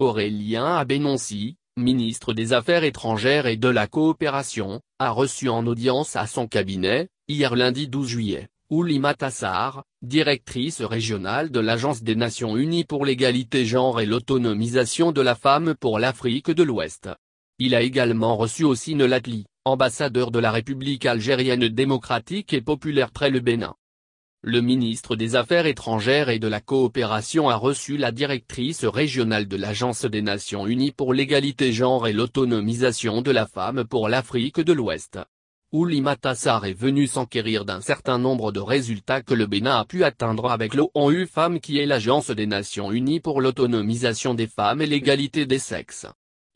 Aurélien Abénoncy, ministre des Affaires étrangères et de la Coopération, a reçu en audience à son cabinet, hier lundi 12 juillet, Oulima Tassar, directrice régionale de l'Agence des Nations Unies pour l'égalité genre et l'autonomisation de la femme pour l'Afrique de l'Ouest. Il a également reçu aussi Nelatli, ambassadeur de la République algérienne démocratique et populaire près le Bénin le ministre des Affaires étrangères et de la Coopération a reçu la directrice régionale de l'Agence des Nations Unies pour l'égalité genre et l'autonomisation de la femme pour l'Afrique de l'Ouest. Oulima Tassar est venu s'enquérir d'un certain nombre de résultats que le Bénin a pu atteindre avec l'ONU femme qui est l'Agence des Nations Unies pour l'autonomisation des femmes et l'égalité des sexes.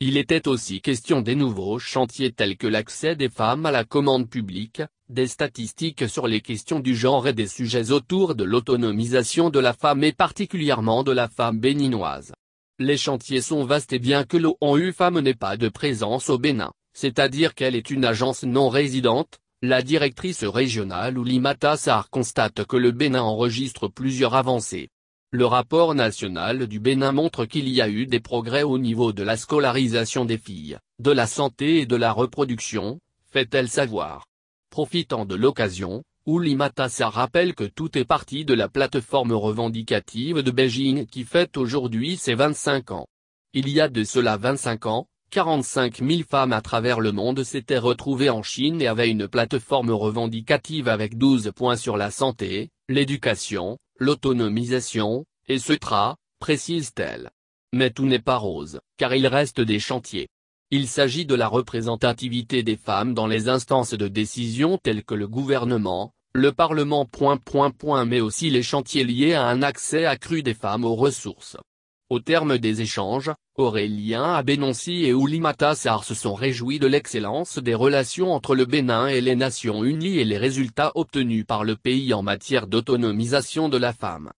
Il était aussi question des nouveaux chantiers tels que l'accès des femmes à la commande publique, des statistiques sur les questions du genre et des sujets autour de l'autonomisation de la femme et particulièrement de la femme béninoise. Les chantiers sont vastes et bien que l'ONU Femme n'ait pas de présence au Bénin, c'est-à-dire qu'elle est une agence non résidente, la directrice régionale Oulimata Sarr constate que le Bénin enregistre plusieurs avancées. Le rapport national du Bénin montre qu'il y a eu des progrès au niveau de la scolarisation des filles, de la santé et de la reproduction, fait-elle savoir. Profitant de l'occasion, Oulimatassa rappelle que tout est parti de la plateforme revendicative de Beijing qui fête aujourd'hui ses 25 ans. Il y a de cela 25 ans, 45 000 femmes à travers le monde s'étaient retrouvées en Chine et avaient une plateforme revendicative avec 12 points sur la santé, l'éducation, l'autonomisation, et ce tra, précise-t-elle. Mais tout n'est pas rose, car il reste des chantiers. Il s'agit de la représentativité des femmes dans les instances de décision telles que le gouvernement, le Parlement. mais aussi les chantiers liés à un accès accru des femmes aux ressources. Au terme des échanges, Aurélien Abénoncy et Oulimata Sars se sont réjouis de l'excellence des relations entre le Bénin et les Nations Unies et les résultats obtenus par le pays en matière d'autonomisation de la femme.